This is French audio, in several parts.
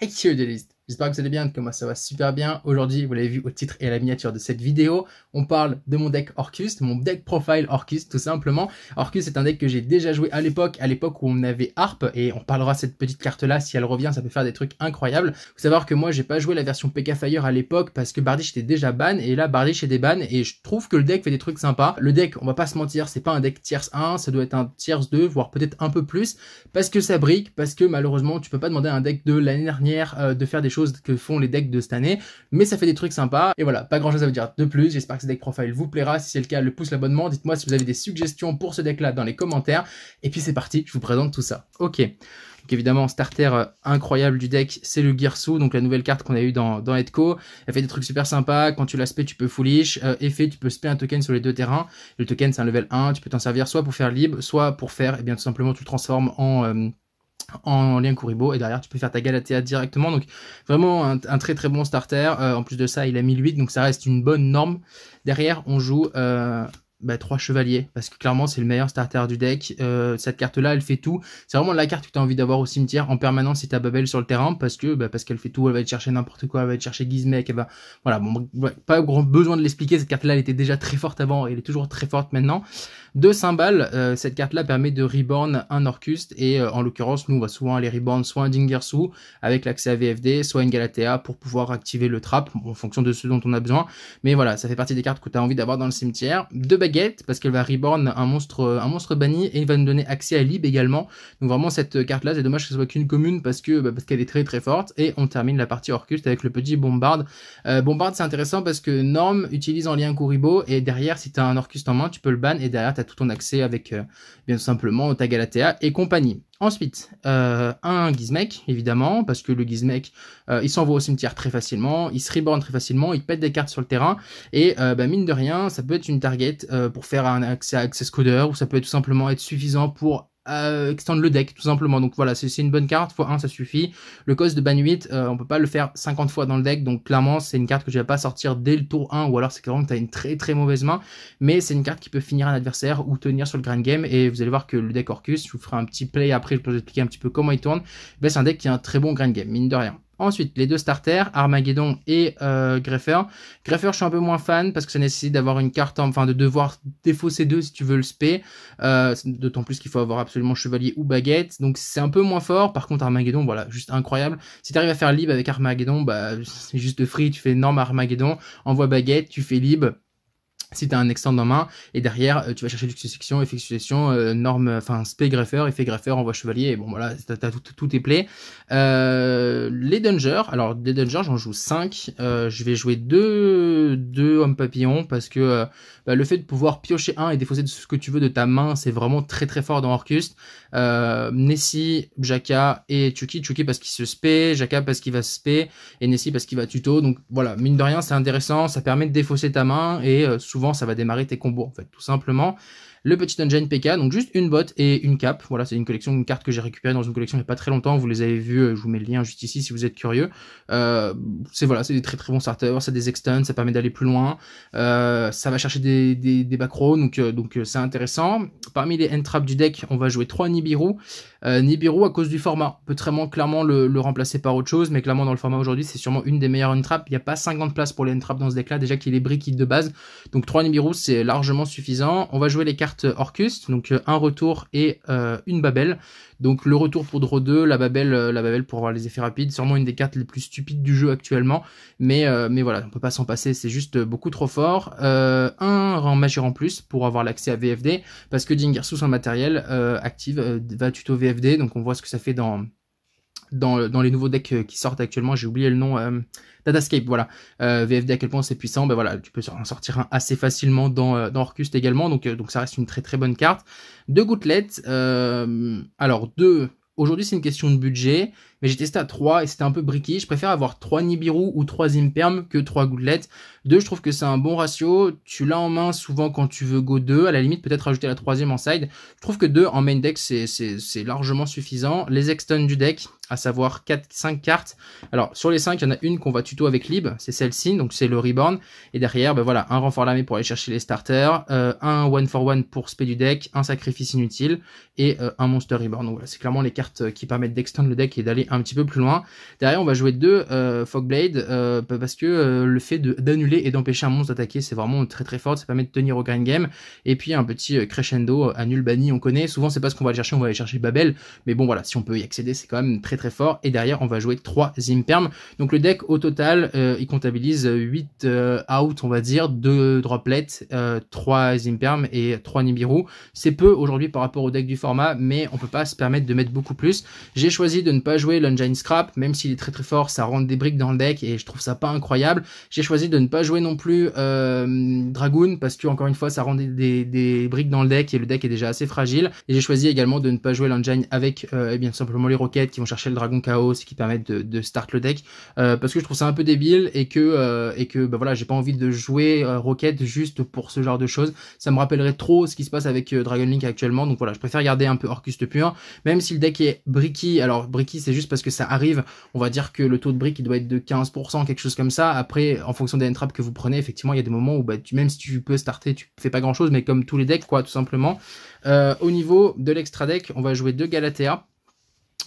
Hey, here it is. J'espère que vous allez bien, que moi ça va super bien. Aujourd'hui, vous l'avez vu au titre et à la miniature de cette vidéo, on parle de mon deck Orcus, mon deck profile Orcus tout simplement. Orcus c'est un deck que j'ai déjà joué à l'époque, à l'époque où on avait Harp, et on parlera de cette petite carte là, si elle revient, ça peut faire des trucs incroyables. Il Faut savoir que moi j'ai pas joué la version PK Fire à l'époque parce que Bardish était déjà ban, et là Bardish est des ban, et je trouve que le deck fait des trucs sympas. Le deck, on va pas se mentir, c'est pas un deck tierce 1, ça doit être un tierce 2, voire peut-être un peu plus, parce que ça brique, parce que malheureusement tu peux pas demander à un deck de l'année dernière euh, de faire des choses que font les decks de cette année, mais ça fait des trucs sympas. Et voilà, pas grand chose à vous dire de plus. J'espère que ce deck profile vous plaira. Si c'est le cas, le pouce, l'abonnement. Dites-moi si vous avez des suggestions pour ce deck là dans les commentaires. Et puis c'est parti, je vous présente tout ça. Ok. évidemment, starter euh, incroyable du deck, c'est le sou donc la nouvelle carte qu'on a eu dans, dans Edco. Elle fait des trucs super sympas. Quand tu l'as spé, tu peux foolish. Euh, effet, tu peux spé un token sur les deux terrains. Le token, c'est un level 1. Tu peux t'en servir soit pour faire libre, soit pour faire, et eh bien tout simplement, tu le transformes en... Euh, en lien Kuribo et derrière tu peux faire ta Galatea directement donc vraiment un, très très bon starter euh, en plus de ça il a 1008 donc ça reste une bonne norme derrière on joue 3 euh, bah, chevaliers parce que clairement c'est le meilleur starter du deck euh, cette carte là elle fait tout c'est vraiment la carte que tu as envie d'avoir au cimetière en permanence si t'as Babel sur le terrain parce que bah, parce qu'elle fait tout elle va te chercher n'importe quoi elle va te chercher Gizmek elle va voilà pas grand besoin de l'expliquer cette carte là elle était déjà très forte avant et elle est toujours très forte maintenant deux cymbales, euh, cette carte-là permet de reborn un orcuste, et euh, en l'occurrence, nous, on va souvent aller reborn soit un Dingersu avec l'accès à VFD, soit une Galatea pour pouvoir activer le trap en fonction de ce dont on a besoin. Mais voilà, ça fait partie des cartes que tu as envie d'avoir dans le cimetière. Deux baguettes, parce qu'elle va reborn un monstre, euh, un monstre banni, et il va nous donner accès à Lib également. Donc vraiment, cette carte-là, c'est dommage que ce soit qu'une commune parce que bah, parce qu'elle est très très forte. Et on termine la partie orcuste avec le petit Bombard. bombard, c'est intéressant parce que Norm utilise en lien Kuribo, et derrière, si tu as un orcuste en main, tu peux le ban, et derrière, tout ton accès avec euh, bien simplement tagalatea et compagnie. Ensuite, euh, un Gizmek, évidemment, parce que le gizmec, euh, il s'envoie au cimetière très facilement, il se reborn très facilement, il pète des cartes sur le terrain, et bah, mine de rien, ça peut être une target pour faire un accès à Access Coder, ou ça peut tout simplement être suffisant pour euh, extendre le deck, tout simplement. Donc voilà, c'est une bonne carte, fois 1, ça suffit. Le cost de ban 8, euh, on peut pas le faire 50 fois dans le deck, donc clairement, c'est une carte que je vais pas sortir dès le tour 1, ou alors c'est clairement que tu une très très mauvaise main, mais c'est une carte qui peut finir un adversaire ou tenir sur le grand game, et vous allez voir que le deck Orcus, je vous ferai un petit play après, je peux vous expliquer un petit peu comment il tourne, mais c'est un deck qui a un très bon grand game, mine de rien. Ensuite, les deux starters, Armageddon et euh, Greffer. Greffer, je suis un peu moins fan parce que ça nécessite d'avoir une carte, enfin de devoir défausser deux si tu veux le spé. Euh, d'autant plus qu'il faut avoir absolument chevalier ou baguette. Donc c'est un peu moins fort. Par contre, Armageddon, voilà, juste incroyable. Si tu arrives à faire libre avec Armageddon, bah c'est juste free, tu fais énorme Armageddon, envoie baguette, tu fais libre si tu as un extend en main, et derrière, euh, tu vas chercher du succession, effet succession, norme, enfin, spé greffeur, effet greffeur, envoi chevalier, et bon, voilà, t'as, tout, tes plaies. Euh, les dangers, alors, des dangers, j'en joue 5, euh, je vais jouer 2, deux hommes papillons, parce que bah, le fait de pouvoir piocher un et défausser ce que tu veux de ta main, c'est vraiment très très fort dans Orcust. Nessie, Jaka et Chucky, Chucky parce qu'il se spé, Jaka parce qu'il va se spé, et Nessie parce qu'il va tuto, donc voilà, mine de rien, c'est intéressant, ça permet de défausser ta main, et souvent ça va démarrer tes combos en fait, tout simplement le petit engine PK, donc juste une botte et une cape. Voilà, c'est une collection, une carte que j'ai récupérée dans une collection il n'y a pas très longtemps. Vous les avez vues, euh, je vous mets le lien juste ici si vous êtes curieux. Euh, c'est voilà, c'est des très très bons starters, ça des extends, ça permet d'aller plus loin. Euh, ça va chercher des, des, back donc donc c'est intéressant. Parmi les end traps du deck, on va jouer 3 Nibiru. Nibiru à cause du format, on peut très clairement le, remplacer par autre chose, mais clairement dans le format aujourd'hui, c'est sûrement une des meilleures end Il n'y a pas 50 places pour les end dans ce deck-là, déjà qu'il est briquette de base. Donc 3 Nibiru, c'est largement suffisant. On va jouer les cartes Orcus, donc euh, un retour et euh, une Babel. Donc le retour pour draw 2, la Babel, euh, la Babel pour avoir les effets rapides, sûrement une des cartes les plus stupides du jeu actuellement, mais, mais voilà, on peut pas s'en passer, c'est juste beaucoup trop fort. un rang majeur en plus pour avoir l'accès à VFD, parce que Dinger sous son matériel active va tuto VFD, donc on voit ce que ça fait dans dans, les nouveaux decks euh, qui sortent actuellement, j'ai oublié le nom, euh, Datascape, voilà. Euh, VFD à quel point c'est puissant, ben voilà, tu peux en sortir assez facilement dans, dans également, donc, donc ça reste une très très bonne carte. Deux gouttelettes, alors deux, aujourd'hui c'est une question de budget, mais j'ai testé à 3 et c'était un peu briqué. Je préfère avoir 3 Nibiru ou 3 Imperm que 3 Goodlet. 2, je trouve que c'est un bon ratio. Tu l'as en main souvent quand tu veux go 2. À la limite, peut-être rajouter la troisième en side. Je trouve que 2 en main deck, c'est largement suffisant. Les extons du deck, à savoir 4, 5 cartes. Alors, sur les 5, il y en a une qu'on va tuto avec Lib. C'est celle-ci, donc c'est le Reborn. Et derrière, ben voilà, un renfort l'armée pour aller chercher les starters. Euh, un 1 for 1 pour spé du deck. Un sacrifice inutile. Et euh, un monster Reborn. Donc voilà, c'est clairement les cartes euh, qui permettent d'extendre le deck et d'aller un petit peu plus loin. Derrière, on va jouer deux fog euh, Fogblade euh, parce que euh, le fait d'annuler et d'empêcher un monstre d'attaquer, c'est vraiment très très fort. Ça permet de tenir au grind game. Et puis un petit crescendo, annul banni, on connaît. Souvent, c'est pas ce qu'on va aller chercher, on va aller chercher Babel. Mais bon, voilà, si on peut y accéder, c'est quand même très très fort. Et derrière, on va jouer trois Zimperm. Donc le deck au total, il comptabilise 8 out, on va dire, deux droplets, 3 Zimperm et 3 Nibiru. C'est peu aujourd'hui par rapport au deck du format, mais on peut pas se permettre de mettre beaucoup plus. J'ai choisi de ne pas jouer l'engine Scrap, même s'il est très très fort, ça rend des briques dans le deck et je trouve ça pas incroyable. J'ai choisi de ne pas jouer non plus euh, Dragoon parce que encore une fois ça rend des, briques dans le deck et le deck est déjà assez fragile. Et j'ai choisi également de ne pas jouer l'engine avec euh, eh bien simplement les roquettes qui vont chercher le Dragon Chaos et qui permettent de, start le deck euh, parce que je trouve ça un peu débile et que euh, et que bah voilà j'ai pas envie de jouer roquette juste pour ce genre de choses. Ça me rappellerait trop ce qui se passe avec Dragon Link actuellement donc voilà je préfère garder un peu Orcuste pur même si le deck est bricky alors bricky c'est juste parce que ça arrive. On va dire que le taux de brique il doit être de 15%, quelque chose comme ça. Après, en fonction des entraps que vous prenez, effectivement, il y a des moments où bah, tu, même si tu peux starter, tu fais pas grand chose, mais comme tous les decks, quoi, tout simplement. Euh, au niveau de l'extra deck, on va jouer deux Galatea.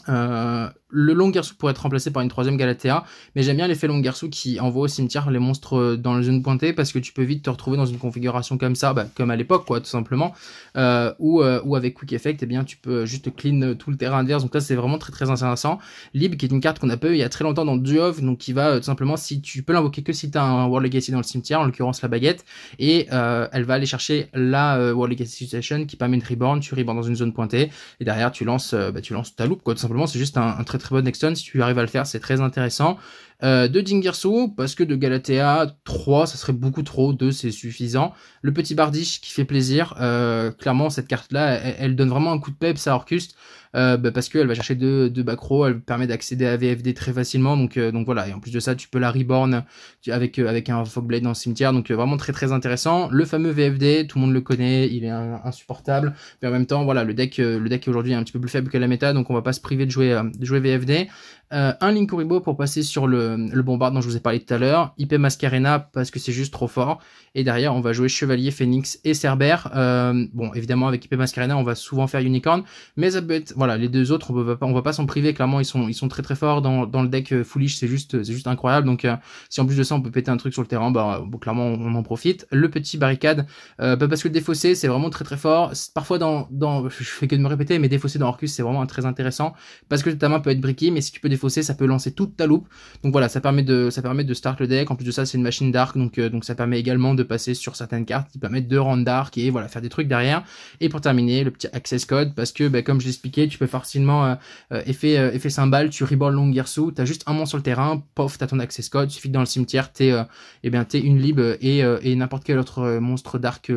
Euh, le long garçon pourrait être remplacé par une troisième Galatea, mais j'aime bien l'effet long garçon qui envoie au cimetière les monstres euh, dans les zone pointées parce que tu peux vite te retrouver dans une configuration comme ça, bah, comme à l'époque quoi, tout simplement, euh, ou euh, avec Quick Effect, eh bien tu peux juste clean tout le terrain adverse. Donc là c'est vraiment très très intéressant. Lib qui est une carte qu'on a peu il y a très longtemps dans Duov, donc qui va tout simplement si tu peux l'invoquer que si tu as un World Legacy dans le cimetière, en l'occurrence la baguette, et elle va aller chercher la World Legacy Situation qui permet une reborn, tu reborn dans une zone pointée, et derrière tu lances bah, tu lances ta loupe quoi, tout simplement c'est juste un, un très très bonne Nexton. Si tu arrives à le faire, c'est très intéressant. Deux de parce que de Galatea 3, ça serait beaucoup trop, 2 c'est suffisant. Le petit Bardiche qui fait plaisir, euh, clairement cette carte-là, elle, donne vraiment un coup de peps à Orcust, euh, bah, parce qu'elle va chercher deux, deux elle permet d'accéder à VFD très facilement, donc, euh, donc voilà, et en plus de ça, tu peux la reborn avec, avec un Fogblade dans le cimetière, donc vraiment très très intéressant. Le fameux VFD, tout le monde le connaît, il est insupportable, mais en même temps, voilà, le deck, le deck aujourd'hui est un petit peu plus faible que la méta, donc on va pas se priver de jouer, de jouer VFD. un Linkuribo pour passer sur le le bombard dont je vous ai parlé tout à l'heure, IP Mascarena parce que c'est juste trop fort, et derrière on va jouer Chevalier, Phoenix et Cerbère. Euh, bon, évidemment avec IP Mascarena on va souvent faire Unicorn, mais ça peut voilà, les deux autres on va pas, on va pas s'en priver. Clairement ils sont, ils sont très très forts dans, le deck euh, foolish, c'est juste, c'est juste incroyable. Donc euh, si en plus de ça on peut péter un truc sur le terrain, bah, clairement on, en profite. Le petit barricade, bah, parce que le défaussé c'est vraiment très très fort. Parfois dans, dans, je fais que de me répéter, mais défaussé dans Orcus c'est vraiment très intéressant parce que ta main peut être briquée, mais si tu peux défausser ça peut lancer toute ta loupe. Donc voilà ça permet de, ça permet de start le deck. En plus de ça, c'est une machine dark, donc, euh, donc ça permet également de passer sur certaines cartes qui permettent de rendre dark et voilà, faire des trucs derrière. Et pour terminer, le petit access code, parce que, bah, comme je l'expliquais, tu peux facilement, euh, euh, effet, effet cymbale, tu reborn long tu t'as juste un monstre sur le terrain, pof, t'as ton access code, suffit que dans le cimetière, t'es, et eh bien, t'es une lib et, et n'importe quel autre monstre dark,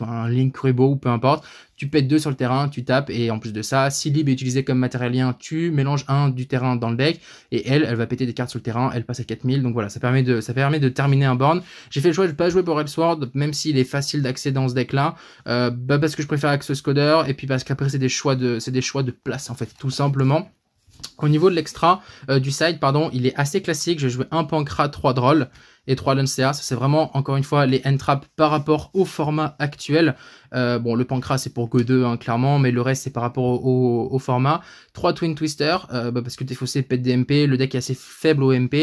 un link rebo ou peu importe, tu pètes deux sur le terrain, tu tapes, et en plus de ça, si Lib est utilisé comme matériel lien, tu mélanges un du terrain dans le deck, et elle, elle va péter des cartes sur le terrain, elle passe à 4000, donc voilà, ça permet de, ça permet de terminer un borne. J'ai fait le choix de ne pas jouer pour Sword, même s'il est facile d'accès dans ce deck-là, euh, bah, parce que je préfère Axe Scoder, et puis parce qu'après c'est des choix de, c'est des choix de place en fait, tout simplement. Au niveau de l'extra, euh, du side, pardon, il est assez classique. Je vais un Pancras, 3 Drôle et 3 lancea. c'est vraiment, encore une fois, les entraps par rapport au format actuel. Euh, bon, le pancras, c'est pour Go 2, hein, clairement, mais le reste, c'est par rapport au, format. 3 Twin Twister, euh, bah, parce que défausser pète MP, le deck est assez faible au MP.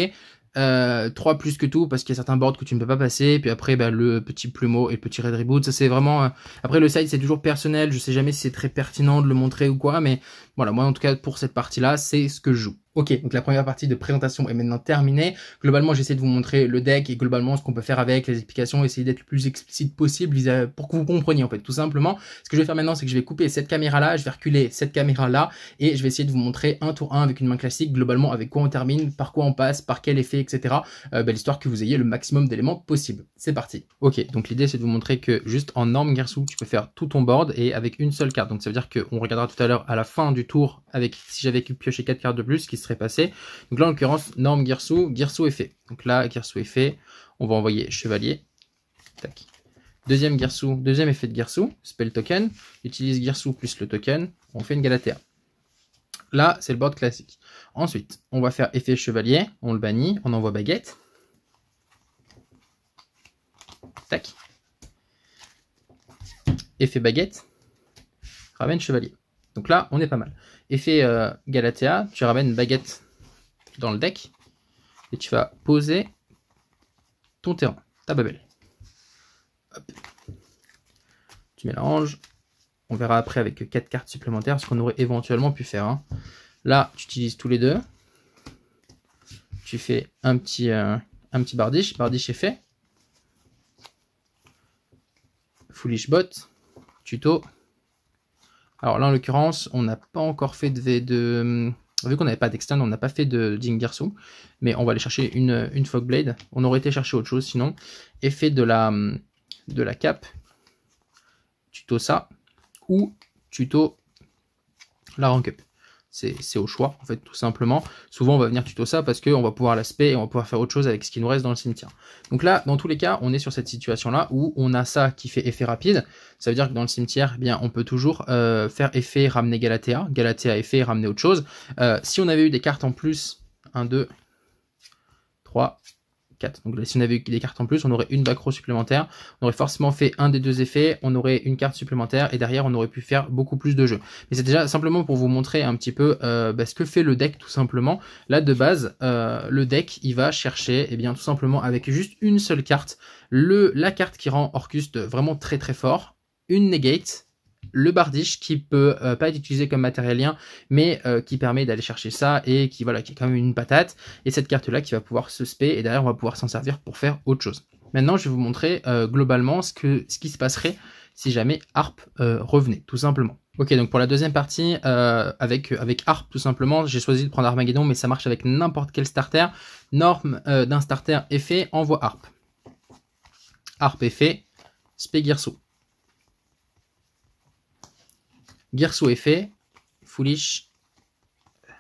Euh, 3 plus que tout parce qu'il y a certains boards que tu ne peux pas passer. Puis après, bah, le petit plumeau et le petit red reboot. Ça, c'est vraiment. Euh, après, le side, c'est toujours personnel. Je sais jamais si c'est très pertinent de le montrer ou quoi. Mais voilà, moi, en tout cas, pour cette partie-là, c'est ce que je joue. Ok, donc la première partie de présentation est maintenant terminée. Globalement, j'essaie de vous montrer le deck et globalement ce qu'on peut faire avec les explications, essayer d'être le plus explicite possible pour que vous compreniez en fait, tout simplement. Ce que je vais faire maintenant, c'est que je vais couper cette caméra là, je vais reculer cette caméra là et je vais essayer de vous montrer un tour 1 avec une main classique, globalement avec quoi on termine, par quoi on passe, par quel effet, etc. Euh, bah, l'histoire que vous ayez le maximum d'éléments possible. C'est parti. Ok, donc l'idée c'est de vous montrer que juste en norme Gersou, tu peux faire tout ton board et avec une seule carte. Donc ça veut dire que on regardera tout à l'heure à la fin du tour avec si j'avais pu piocher 4 cartes de plus, qui serait passé. Donc là, en l'occurrence, norme girsou girsou effet. Donc là, girsou effet, On va envoyer chevalier. Tac. Deuxième girsou deuxième effet de girsou spell token. Utilise girsou plus le token. On fait une Galatea. Là, c'est le board classique. Ensuite, on va faire effet chevalier. On le bannit. On envoie baguette. Tac. Effet baguette. Ramène chevalier. Donc là, on est pas mal. Effet euh, Galatea, tu ramènes une baguette dans le deck et tu vas poser ton terrain, ta babel. Tu mélanges. On verra après avec 4 cartes supplémentaires ce qu'on aurait éventuellement pu faire. Hein. Là, tu utilises tous les deux. Tu fais un petit, euh, un petit bardiche. Bardiche fait. Foolish bot. Tuto. Alors là, en l'occurrence, on n'a pas encore fait de, de vu qu'on n'avait pas d'extend, on n'a pas fait de garçon, mais on va aller chercher une, une blade. On aurait été chercher autre chose sinon. Effet de la, de la cape, tuto ça, ou tuto la rank up c'est au choix, en fait, tout simplement. Souvent, on va venir tuto ça parce qu'on va pouvoir l'aspect et on va pouvoir faire autre chose avec ce qui nous reste dans le cimetière. Donc là, dans tous les cas, on est sur cette situation-là où on a ça qui fait effet rapide. Ça veut dire que dans le cimetière, eh bien, on peut toujours euh, faire effet, ramener Galatea, Galatea effet, ramener autre chose. Euh, si on avait eu des cartes en plus, 1, 2, 3, donc si on avait eu des cartes en plus, on aurait une back supplémentaire, on aurait forcément fait un des deux effets, on aurait une carte supplémentaire et derrière on aurait pu faire beaucoup plus de jeux. Mais c'est déjà simplement pour vous montrer un petit peu euh, bah, ce que fait le deck tout simplement. Là de base, euh, le deck il va chercher et eh bien tout simplement avec juste une seule carte, le, la carte qui rend Orcus vraiment très très fort, une negate, le bardiche qui peut euh, pas être utilisé comme matériel lien, mais euh, qui permet d'aller chercher ça et qui voilà qui est quand même une patate. Et cette carte là qui va pouvoir se spé et derrière on va pouvoir s'en servir pour faire autre chose. Maintenant je vais vous montrer euh, globalement ce, qui se passerait si jamais Harp revenait tout simplement. Ok, donc pour la deuxième partie, avec, avec ARP tout simplement, j'ai choisi de prendre Armageddon, mais ça marche avec n'importe quel starter. Norme d'un starter effet, envoie ARP. ARP effet, fait, guirceau effet, fait, Foolish,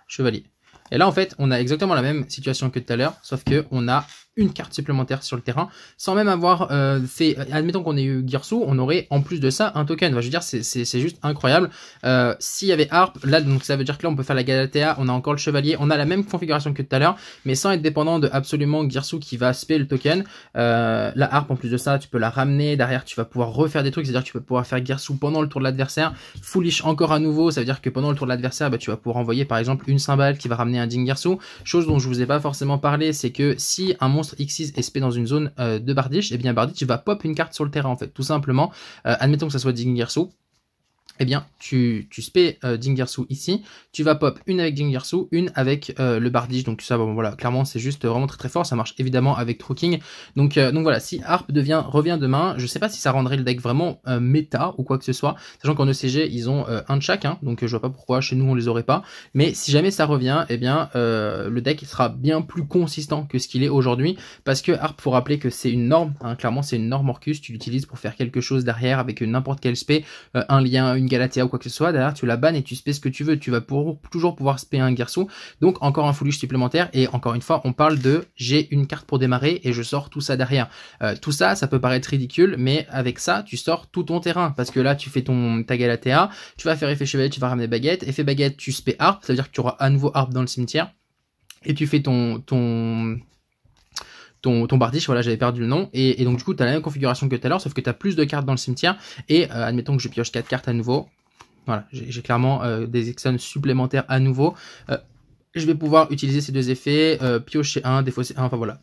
Chevalier. Et là, en fait, on a exactement la même situation que tout à l'heure, sauf que on a une carte supplémentaire sur le terrain, sans même avoir euh, fait, euh, admettons qu'on ait eu Girsou, on aurait en plus de ça un token. je veux dire, c'est juste incroyable. Euh, s'il y avait Harp, là, donc ça veut dire que là, on peut faire la Galatea, on a encore le Chevalier, on a la même configuration que tout à l'heure, mais sans être dépendant de absolument Girsou qui va spé le token. la Harp, en plus de ça, tu peux la ramener, derrière, tu vas pouvoir refaire des trucs, c'est-à-dire que tu peux pouvoir faire Girsou pendant le tour de l'adversaire, Foolish encore à nouveau, ça veut dire que pendant le tour de l'adversaire, bah, tu vas pouvoir envoyer par exemple une cymbale qui va ramener un Ding Girsou. Chose dont je vous ai pas forcément parlé, c'est que si un monstre X6 SP dans une zone euh, de bardiche et eh bien bardiche va pop une carte sur le terrain en fait, tout simplement. Euh, admettons que ça soit Diggerso, eh bien, tu, tu spé euh, ici, tu vas pop une avec Dingersu, une avec euh, le Bardige, donc ça, bon voilà, clairement, c'est juste vraiment très très fort, ça marche évidemment avec Truking. donc, euh, donc voilà, si Harp devient, revient demain, je sais pas si ça rendrait le deck vraiment méta ou quoi que ce soit, sachant qu'en ECG, ils ont un de chaque, hein. donc je vois pas pourquoi, chez nous, on les aurait pas, mais si jamais ça revient, eh bien, le deck sera bien plus consistant que ce qu'il est aujourd'hui, parce que Harp, faut rappeler que c'est une norme, hein. clairement, c'est une norme Orcus, tu l'utilises pour faire quelque chose derrière avec n'importe quel spé, un lien, une Galatea ou quoi que ce soit, derrière tu la bannes et tu spé ce que tu veux, tu vas pour, toujours pouvoir spé un garçon, donc encore un fouluche supplémentaire, et encore une fois, on parle de j'ai une carte pour démarrer et je sors tout ça derrière. Euh, tout ça, ça peut paraître ridicule, mais avec ça, tu sors tout ton terrain, parce que là, tu fais ton ta Galatea, tu vas faire effet chevalier, tu vas ramener baguette, effet baguette, tu spé harpe, c'est à dire que tu auras à nouveau Harp dans le cimetière, et tu fais ton, ton ton, ton Bardiche, voilà, j'avais perdu le nom. Et, donc, du coup, tu as la même configuration que tout à l'heure, sauf que tu as plus de cartes dans le cimetière. Et euh, admettons que je pioche 4 cartes à nouveau. Voilà, j'ai clairement euh, des exons supplémentaires à nouveau. Euh, je vais pouvoir utiliser ces deux effets, piocher un, défausser 1, enfin voilà,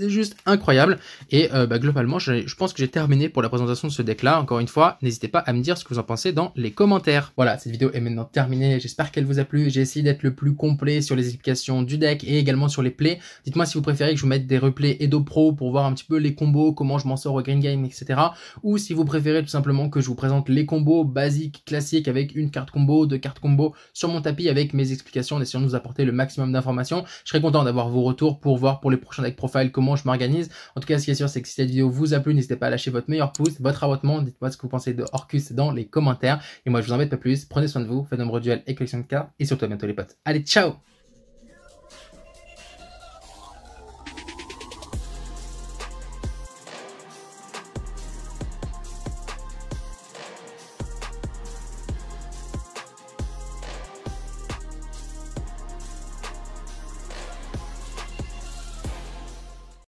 c'est juste incroyable. Et euh, bah, globalement, je, pense que j'ai terminé pour la présentation de ce deck-là. Encore une fois, n'hésitez pas à me dire ce que vous en pensez dans les commentaires. Voilà, cette vidéo est maintenant terminée. J'espère qu'elle vous a plu. J'ai essayé d'être le plus complet sur les explications du deck et également sur les plays. Dites-moi si vous préférez que je vous mette des replays Edo Pro pour voir un petit peu les combos, comment je m'en sors au green game, etc. Ou si vous préférez tout simplement que je vous présente les combos basiques, classiques, avec une carte combo, deux cartes combo sur mon tapis avec mes explications en essayant de vous apporter le maximum d'informations. Je serais content d'avoir vos retours pour voir pour les prochains decks profile comment je m'organise. En tout cas, ce qui est sûr, c'est que si cette vidéo vous a plu, n'hésitez pas à lâcher votre meilleur pouce, votre abonnement, Dites-moi ce que vous pensez de Orcus dans les commentaires. Et moi, je vous embête pas plus. Prenez soin de vous, faites nombreux duels et collection de cartes. Et surtout, à bientôt les potes. Allez, ciao